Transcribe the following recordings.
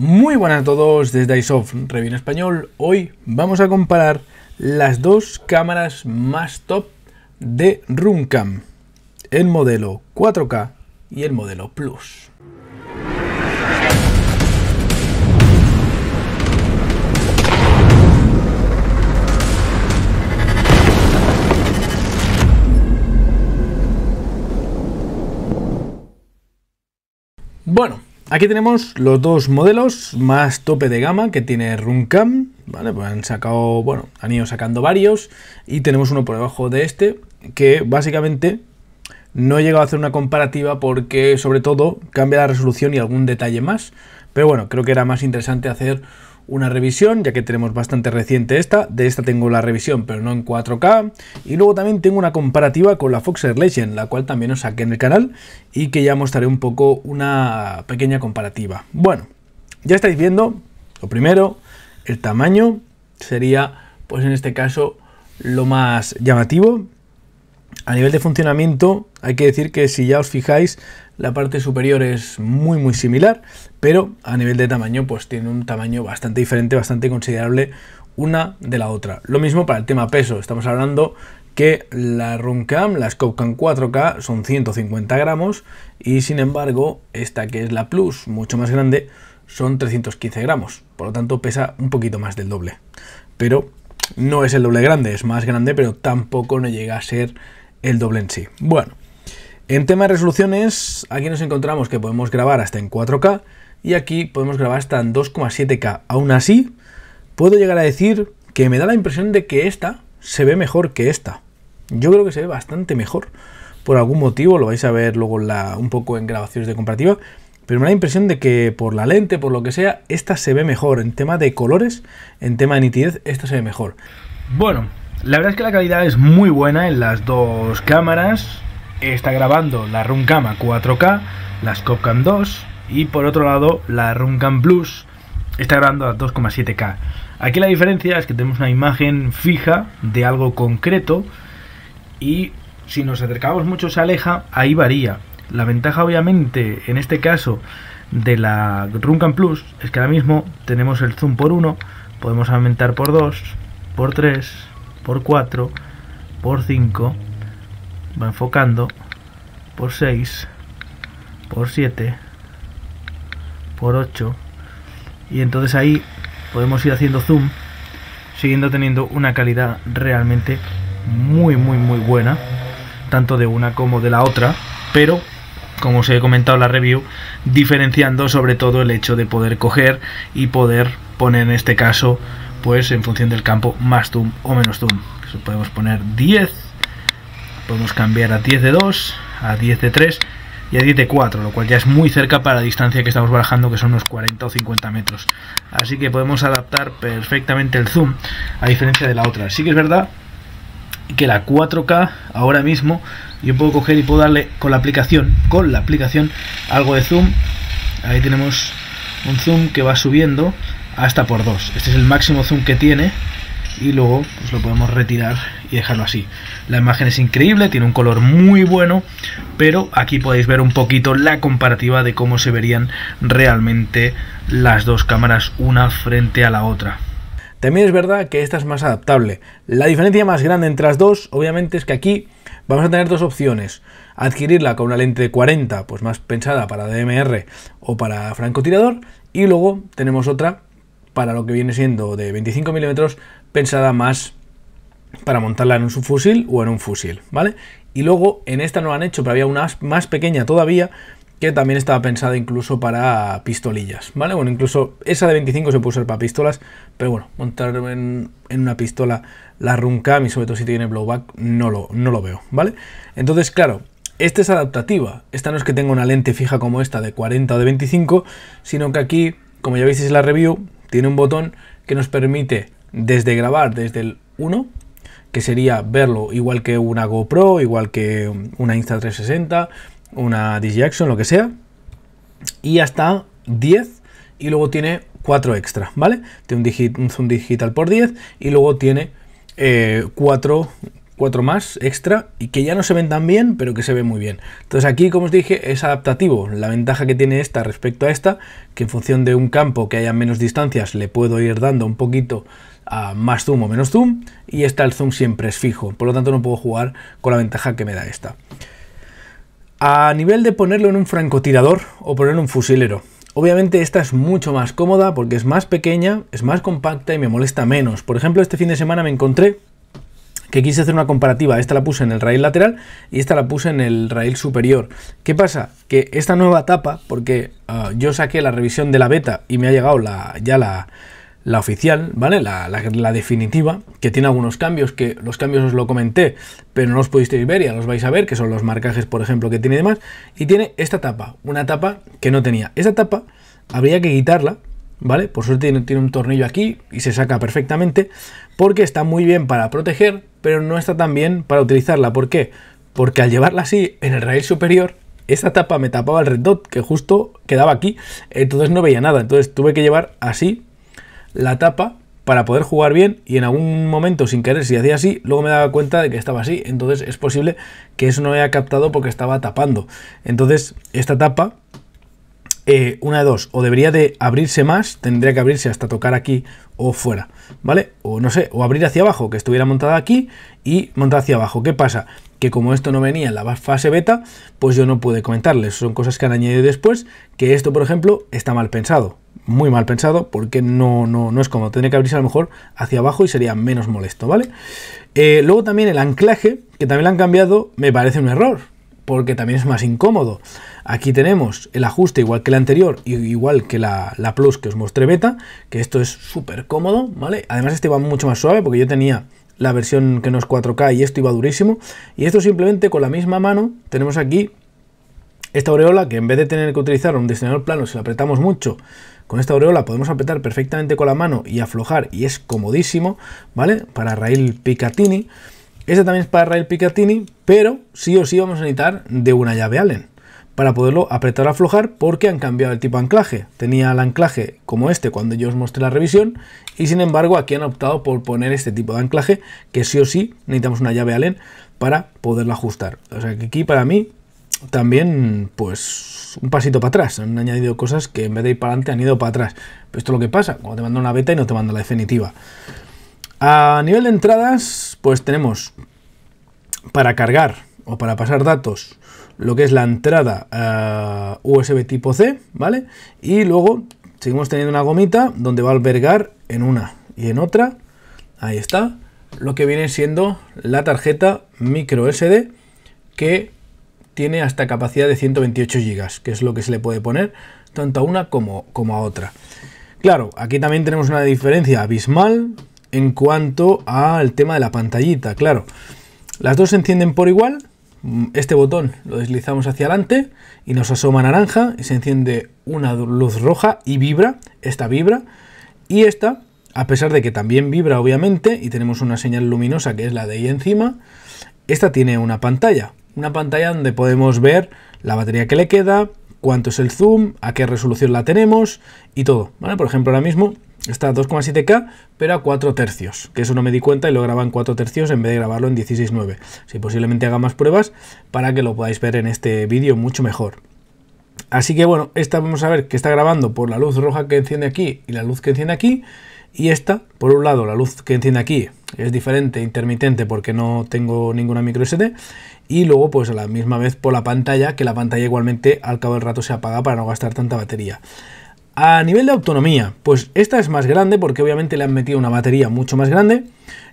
Muy buenas a todos desde iSoft Review Español. Hoy vamos a comparar las dos cámaras más top de Runcam, el modelo 4K y el modelo Plus. Bueno, Aquí tenemos los dos modelos más tope de gama que tiene Runcam, pues han sacado, bueno, han ido sacando varios y tenemos uno por debajo de este que básicamente no he llegado a hacer una comparativa porque sobre todo cambia la resolución y algún detalle más, pero bueno, creo que era más interesante hacer una revisión, ya que tenemos bastante reciente esta. De esta tengo la revisión, pero no en 4K. Y luego también tengo una comparativa con la Foxer Legend, la cual también os saqué en el canal y que ya mostraré un poco una pequeña comparativa. Bueno, ya estáis viendo, lo primero, el tamaño sería, pues en este caso, lo más llamativo. A nivel de funcionamiento, hay que decir que si ya os fijáis, la parte superior es muy muy similar, pero a nivel de tamaño pues tiene un tamaño bastante diferente, bastante considerable una de la otra. Lo mismo para el tema peso, estamos hablando que la Runcam, la Scopecam 4K son 150 gramos y sin embargo esta que es la Plus, mucho más grande, son 315 gramos, por lo tanto pesa un poquito más del doble. Pero no es el doble grande, es más grande, pero tampoco no llega a ser el doble en sí. Bueno, en tema de resoluciones, aquí nos encontramos que podemos grabar hasta en 4K y aquí podemos grabar hasta en 2,7K. Aún así, puedo llegar a decir que me da la impresión de que esta se ve mejor que esta. Yo creo que se ve bastante mejor. Por algún motivo, lo vais a ver luego la, un poco en grabaciones de comparativa, pero me da la impresión de que por la lente, por lo que sea, esta se ve mejor. En tema de colores, en tema de nitidez, esta se ve mejor. Bueno, la verdad es que la calidad es muy buena en las dos cámaras está grabando la a 4K, la Scopcam 2 y por otro lado la Runcam Plus está grabando a 2,7K. Aquí la diferencia es que tenemos una imagen fija de algo concreto y si nos acercamos mucho se aleja, ahí varía. La ventaja obviamente en este caso de la Runcam Plus es que ahora mismo tenemos el zoom por 1, podemos aumentar por 2, por 3, por 4, por 5 va enfocando por 6 por 7 por 8 y entonces ahí podemos ir haciendo zoom siguiendo teniendo una calidad realmente muy muy muy buena tanto de una como de la otra pero como os he comentado en la review diferenciando sobre todo el hecho de poder coger y poder poner en este caso pues en función del campo más zoom o menos zoom podemos poner 10 podemos cambiar a 10 de 2, a 10 de 3 y a 10 de 4, lo cual ya es muy cerca para la distancia que estamos barajando, que son unos 40 o 50 metros. Así que podemos adaptar perfectamente el zoom, a diferencia de la otra. Sí que es verdad que la 4K ahora mismo yo puedo coger y puedo darle con la aplicación, con la aplicación, algo de zoom. Ahí tenemos un zoom que va subiendo hasta por 2. Este es el máximo zoom que tiene y luego pues, lo podemos retirar y dejarlo así. La imagen es increíble, tiene un color muy bueno, pero aquí podéis ver un poquito la comparativa de cómo se verían realmente las dos cámaras una frente a la otra. También es verdad que esta es más adaptable. La diferencia más grande entre las dos, obviamente, es que aquí vamos a tener dos opciones. Adquirirla con una lente de 40, pues más pensada para DMR o para francotirador, y luego tenemos otra para lo que viene siendo de 25 milímetros pensada más para montarla en un subfusil o en un fusil, ¿vale? Y luego en esta no la han hecho, pero había una más pequeña todavía que también estaba pensada incluso para pistolillas, ¿vale? Bueno, incluso esa de 25 se puede usar para pistolas, pero bueno, montar en, una pistola la cam y sobre todo si tiene blowback, no lo, no lo veo, ¿vale? Entonces, claro, esta es adaptativa, esta no es que tenga una lente fija como esta de 40 o de 25, sino que aquí, como ya veis en la review, tiene un botón que nos permite desde grabar desde el 1, que sería verlo igual que una GoPro, igual que una Insta360, una DJI lo que sea, y hasta 10 y luego tiene 4 extra, ¿vale? Tiene un, zoom digital por 10 y luego tiene 4 eh, cuatro más extra y que ya no se ven tan bien, pero que se ven muy bien. Entonces aquí, como os dije, es adaptativo. La ventaja que tiene esta respecto a esta, que en función de un campo que haya menos distancias, le puedo ir dando un poquito más zoom o menos zoom y está el zoom siempre es fijo, por lo tanto no puedo jugar con la ventaja que me da esta. A nivel de ponerlo en un francotirador o poner un fusilero. Obviamente esta es mucho más cómoda porque es más pequeña, es más compacta y me molesta menos. Por ejemplo, este fin de semana me encontré que quise hacer una comparativa. Esta la puse en el rail lateral y esta la puse en el rail superior. ¿Qué pasa? Que esta nueva etapa, porque ah, yo saqué la revisión de la beta y me ha llegado la, ya la, la oficial, ¿vale? La, definitiva, que tiene algunos cambios, que los cambios os lo comenté, pero no los pudisteis ver, ya los vais a ver, que son los marcajes, por ejemplo, que tiene y demás. Y tiene esta tapa, una tapa que no tenía. Esa tapa habría que quitarla, ¿vale? Por suerte tiene, un tornillo aquí y se saca perfectamente, porque está muy bien para proteger, pero no está tan bien para utilizarla. ¿Por qué? Porque al llevarla así en el rail superior, Esa tapa me tapaba el red dot que justo quedaba aquí, entonces no veía nada, entonces tuve que llevar así la tapa para poder jugar bien y en algún momento sin querer si hacía así, luego me daba cuenta de que estaba así, entonces es posible que eso no haya captado porque estaba tapando. Entonces esta tapa, eh, una de dos, o debería de abrirse más, tendría que abrirse hasta tocar aquí o fuera, ¿vale? O no sé, o abrir hacia abajo, que estuviera montada aquí y montada hacia abajo. ¿Qué pasa? Que como esto no venía en la fase beta, pues yo no pude comentarles, son cosas que han añadido después, que esto por ejemplo está mal pensado, muy mal pensado porque no, no, no es cómodo. Tendría que abrirse a lo mejor hacia abajo y sería menos molesto, ¿vale? Eh, luego también el anclaje, que también lo han cambiado, me parece un error porque también es más incómodo. Aquí tenemos el ajuste igual que el anterior, igual que la, la Plus que os mostré beta, que esto es súper cómodo, ¿vale? Además este va mucho más suave porque yo tenía la versión que no es 4K y esto iba durísimo. Y esto simplemente con la misma mano tenemos aquí esta aureola que en vez de tener que utilizar un diseñador plano, si la apretamos mucho, con esta oreola podemos apretar perfectamente con la mano y aflojar y es comodísimo, ¿vale? Para rail Picatini. Esta también es para rail Picatini, pero sí o sí vamos a necesitar de una llave Allen para poderlo apretar o aflojar porque han cambiado el tipo de anclaje. Tenía el anclaje como este cuando yo os mostré la revisión y sin embargo aquí han optado por poner este tipo de anclaje que sí o sí necesitamos una llave Allen para poderla ajustar. O sea que aquí para mí también, pues, un pasito para atrás. Han añadido cosas que en vez de ir para adelante han ido para atrás. Pero esto es lo que pasa, cuando te manda una beta y no te manda la definitiva. A nivel de entradas, pues tenemos para cargar o para pasar datos lo que es la entrada eh, USB tipo C, ¿vale? Y luego seguimos teniendo una gomita donde va a albergar en una y en otra, ahí está, lo que viene siendo la tarjeta micro SD que tiene hasta capacidad de 128 GB, que es lo que se le puede poner tanto a una como, como a otra. Claro, aquí también tenemos una diferencia abismal en cuanto al tema de la pantallita, claro. Las dos se encienden por igual, mm, este botón lo deslizamos hacia adelante y nos asoma naranja y se enciende una luz roja y vibra, esta vibra y esta, a pesar de que también vibra obviamente y tenemos una señal luminosa que es la de ahí encima, esta tiene una pantalla, una pantalla donde podemos ver la batería que le queda, cuánto es el zoom, a qué resolución la tenemos y todo. Por ejemplo, ahora mismo está a 2,7K, pero a 4 tercios, que eso no me di cuenta y lo graba en 4 tercios en vez de grabarlo en 16.9. Si posiblemente haga más pruebas para que lo podáis ver en este vídeo mucho mejor. Así que bueno, esta vamos a ver que está grabando por la luz roja que enciende aquí y la luz que enciende aquí. Y esta, por un lado, la luz que enciende aquí es diferente, intermitente, porque no tengo ninguna micro SD y luego pues a la misma vez por la pantalla, que la pantalla igualmente al cabo del rato se apaga para no gastar tanta batería. A nivel de autonomía, pues esta es más grande porque obviamente le han metido una batería mucho más grande,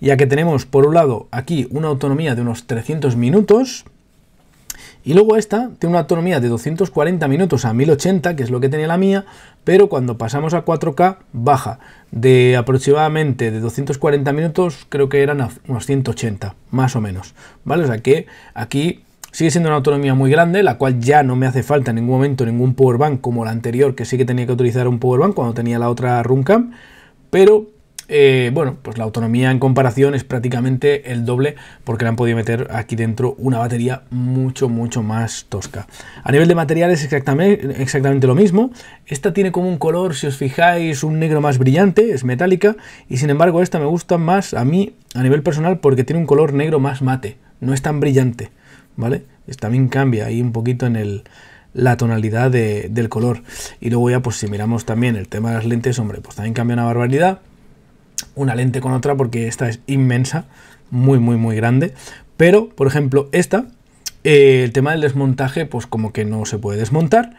ya que tenemos por un lado aquí una autonomía de unos 300 minutos, y luego esta tiene una autonomía de 240 minutos a 1080, que es lo que tenía la mía, pero cuando pasamos a 4K baja de aproximadamente de 240 minutos, creo que eran unos 180, más o menos. ¿Vale? O sea que aquí sigue siendo una autonomía muy grande, la cual ya no me hace falta en ningún momento ningún power bank como la anterior, que sí que tenía que utilizar un power bank cuando tenía la otra Runcam, pero eh, bueno, pues la autonomía en comparación es prácticamente el doble porque le han podido meter aquí dentro una batería mucho, mucho más tosca. A nivel de materiales exactamente, exactamente lo mismo. Esta tiene como un color, si os fijáis, un negro más brillante, es metálica, y sin embargo esta me gusta más a mí a nivel personal porque tiene un color negro más mate, no es tan brillante, ¿vale? También cambia ahí un poquito en la tonalidad del color. Y luego ya, pues si miramos también el tema de las lentes, hombre, pues también cambia una barbaridad una lente con otra porque esta es inmensa, muy, muy, muy grande. Pero, por ejemplo, esta, eh, el tema del desmontaje, pues como que no se puede desmontar.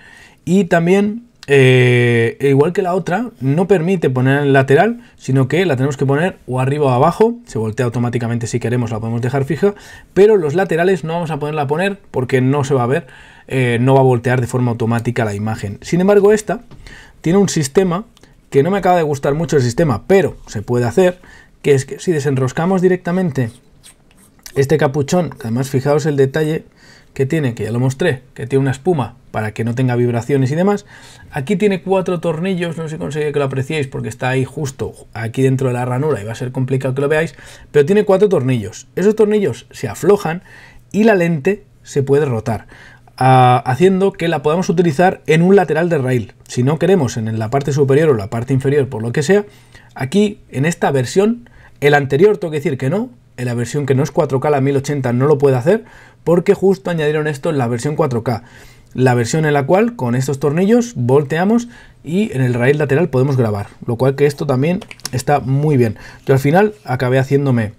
Y también, eh, igual que la otra, no permite poner en lateral, sino que la tenemos que poner o arriba o abajo. Se voltea automáticamente si queremos, la podemos dejar fija. Pero los laterales no vamos a poderla poner porque no se va a ver, eh, no va a voltear de forma automática la imagen. Sin embargo, esta tiene un sistema que no me acaba de gustar mucho el sistema, pero se puede hacer, que es que si desenroscamos directamente este capuchón, que además fijaos el detalle que tiene, que ya lo mostré, que tiene una espuma para que no tenga vibraciones y demás. Aquí tiene cuatro tornillos, no sé si consigue que lo apreciéis porque está ahí justo aquí dentro de la ranura y va a ser complicado que lo veáis, pero tiene cuatro tornillos. Esos tornillos se aflojan y la lente se puede rotar haciendo que la podamos utilizar en un lateral de rail. Si no queremos en la parte superior o la parte inferior, por lo que sea, aquí en esta versión, el anterior tengo que decir que no, en la versión que no es 4K, la 1080 no lo puede hacer, porque justo añadieron esto en la versión 4K. La versión en la cual con estos tornillos volteamos y en el rail lateral podemos grabar, lo cual que esto también está muy bien. Yo al final acabé haciéndome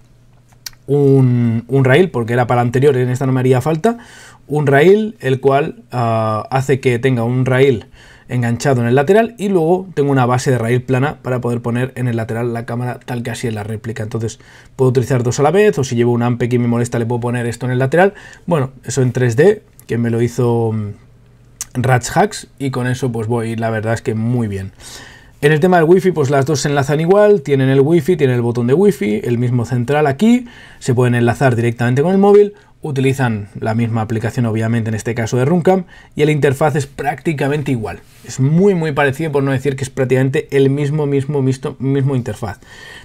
un, rail, porque era para anterior, en esta no me haría falta, un rail el cual ah, hace que tenga un rail enganchado en el lateral y luego tengo una base de raíz plana para poder poner en el lateral la cámara tal que así es la réplica. Entonces puedo utilizar dos a la vez o si llevo un AMPE que me molesta le puedo poner esto en el lateral. Bueno, eso en 3D que me lo hizo mm, Ratch Hacks y con eso pues voy la verdad es que muy bien. En el tema del wifi, pues las dos se enlazan igual, tienen el Wi-Fi, tienen el botón de Wi-Fi, el mismo central aquí, se pueden enlazar directamente con el móvil, utilizan la misma aplicación obviamente en este caso de Runcam y la interfaz es prácticamente igual. Es muy muy parecido por no decir que es prácticamente el mismo mismo mismo, mismo interfaz.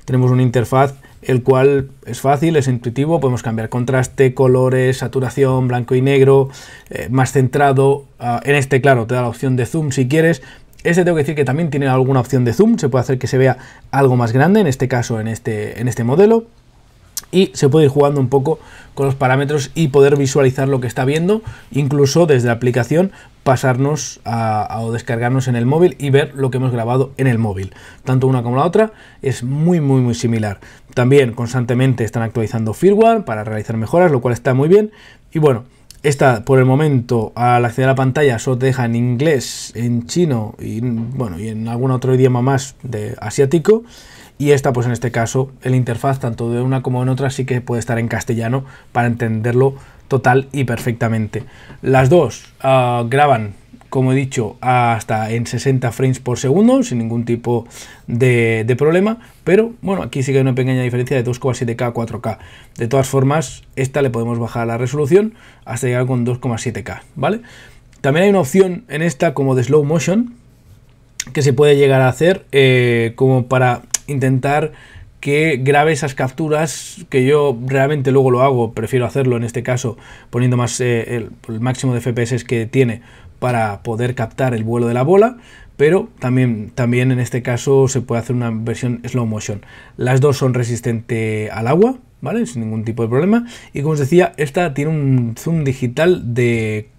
Tenemos una interfaz el cual es fácil, es intuitivo, podemos cambiar contraste, colores, saturación, blanco y negro, eh, más centrado, ah, en este claro te da la opción de zoom si quieres, este tengo que decir que también tiene alguna opción de zoom, se puede hacer que se vea algo más grande, en este caso en este, en este modelo y se puede ir jugando un poco con los parámetros y poder visualizar lo que está viendo, incluso desde la aplicación pasarnos a, o descargarnos en el móvil y ver lo que hemos grabado en el móvil. Tanto una como la otra es muy muy muy similar. También constantemente están actualizando firmware para realizar mejoras, lo cual está muy bien y bueno, esta, por el momento, al acceder a la pantalla, solo te deja en inglés, en chino y, bueno, y en algún otro idioma más de asiático. Y esta, pues en este caso, el interfaz, tanto de una como en otra, sí que puede estar en castellano para entenderlo total y perfectamente. Las dos ah, graban como he dicho, hasta en 60 frames por segundo, sin ningún tipo de, problema. Pero bueno, aquí sí que hay una pequeña diferencia de 2,7K a 4K. De todas formas, esta le podemos bajar la resolución hasta llegar con 2,7K, ¿vale? También hay una opción en esta como de slow motion que se puede llegar a hacer eh, como para intentar que grabe esas capturas que yo realmente luego lo hago, prefiero hacerlo en este caso poniendo más eh, el, máximo de FPS que tiene para poder captar el vuelo de la bola, pero también, también en este caso se puede hacer una versión slow motion. Las dos son resistentes al agua, ¿vale? Sin ningún tipo de problema. Y como os decía, esta tiene un zoom digital de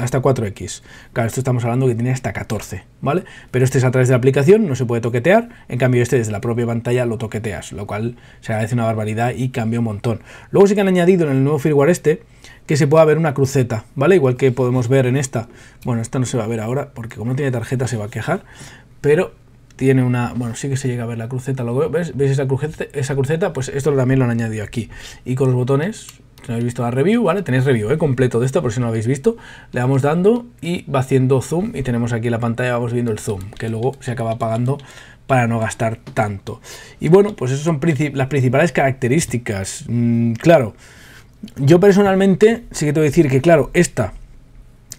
hasta 4x. Claro, esto estamos hablando que tiene hasta 14, ¿vale? Pero este es a través de la aplicación, no se puede toquetear. En cambio, este desde la propia pantalla lo toqueteas, lo cual se agradece una barbaridad y cambia un montón. Luego sí que han añadido en el nuevo firmware este que se pueda ver una cruceta, ¿vale? Igual que podemos ver en esta. Bueno, esta no se va a ver ahora porque como no tiene tarjeta se va a quejar, pero tiene una... Bueno, sí que se llega a ver la cruceta, Luego ves? ¿Veis esa cruceta? Esa cruceta pues esto también lo han añadido aquí. Y con los botones, si no habéis visto la review, ¿vale? Tenéis review ¿eh? completo de esto por si no lo habéis visto. Le vamos dando y va haciendo zoom y tenemos aquí la pantalla, vamos viendo el zoom, que luego se acaba apagando para no gastar tanto. Y bueno, pues esas son las principales características. Mm, claro. Yo personalmente sí que te voy a decir que, claro, esta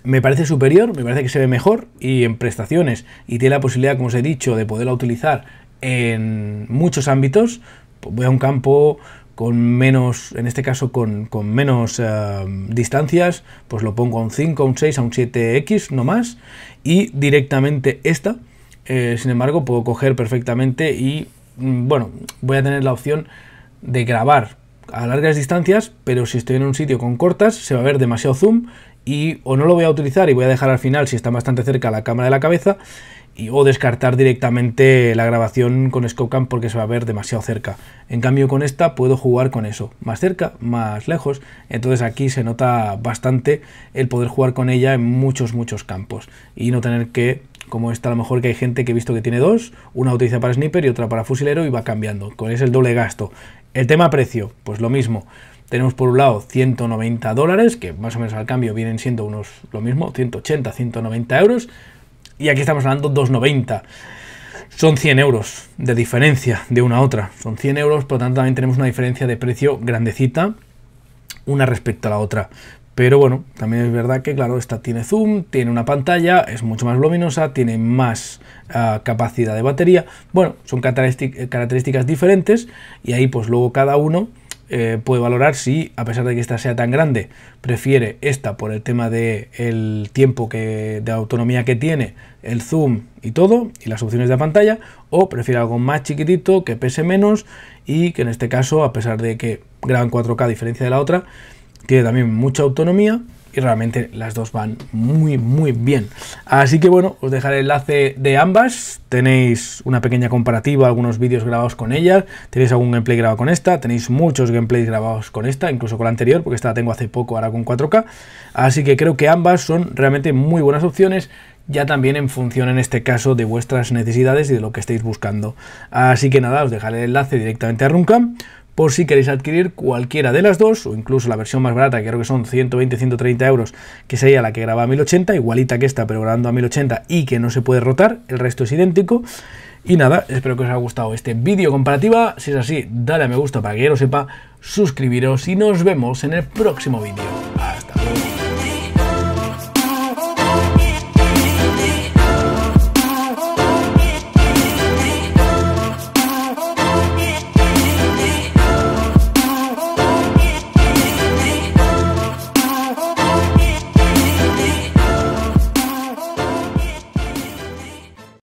me parece superior, me parece que se ve mejor y en prestaciones y tiene la posibilidad, como os he dicho, de poderla utilizar en muchos ámbitos. Pues voy a un campo con menos, en este caso con, menos eh, distancias, pues lo pongo a un 5, a un 6, a un 7X, no más, y directamente esta, eh, sin embargo, puedo coger perfectamente y, mm, bueno, voy a tener la opción de grabar a largas distancias, pero si estoy en un sitio con cortas se va a ver demasiado zoom y o no lo voy a utilizar y voy a dejar al final si está bastante cerca la cámara de la cabeza y, o descartar directamente la grabación con Scopecam porque se va a ver demasiado cerca. En cambio con esta puedo jugar con eso, más cerca, más lejos, entonces aquí se nota bastante el poder jugar con ella en muchos muchos campos y no tener que como esta a lo mejor que hay gente que he visto que tiene dos, una utiliza para sniper y otra para fusilero y va cambiando, con es el doble gasto. El tema precio, pues lo mismo. Tenemos por un lado 190 dólares, que más o menos al cambio vienen siendo unos lo mismo, 180, 190 euros. Y aquí estamos hablando 290. Son 100 euros de diferencia de una a otra. Son 100 euros, por lo tanto también tenemos una diferencia de precio grandecita una respecto a la otra. Pero bueno, también es verdad que, claro, esta tiene zoom, tiene una pantalla, es mucho más luminosa, tiene más ah, capacidad de batería. Bueno, son eh, características diferentes y ahí pues luego cada uno eh, puede valorar si, a pesar de que esta sea tan grande, prefiere esta por el tema del el tiempo que, de autonomía que tiene, el zoom y todo, y las opciones de pantalla, o prefiere algo más chiquitito, que pese menos y que en este caso, a pesar de que graban 4K a diferencia de la otra, también mucha autonomía y realmente las dos van muy muy bien así que bueno os dejaré el enlace de ambas tenéis una pequeña comparativa algunos vídeos grabados con ellas tenéis algún gameplay grabado con esta tenéis muchos gameplays grabados con esta incluso con la anterior porque esta la tengo hace poco ahora con 4k así que creo que ambas son realmente muy buenas opciones ya también en función en este caso de vuestras necesidades y de lo que estéis buscando así que nada os dejaré el enlace directamente a Runcam por si queréis adquirir cualquiera de las dos, o incluso la versión más barata, que creo que son 120-130 euros, que sería la que graba a 1080, igualita que esta, pero grabando a 1080 y que no se puede rotar, el resto es idéntico. Y nada, espero que os haya gustado este vídeo comparativa, si es así, dale a me gusta para que lo sepa, suscribiros y nos vemos en el próximo vídeo.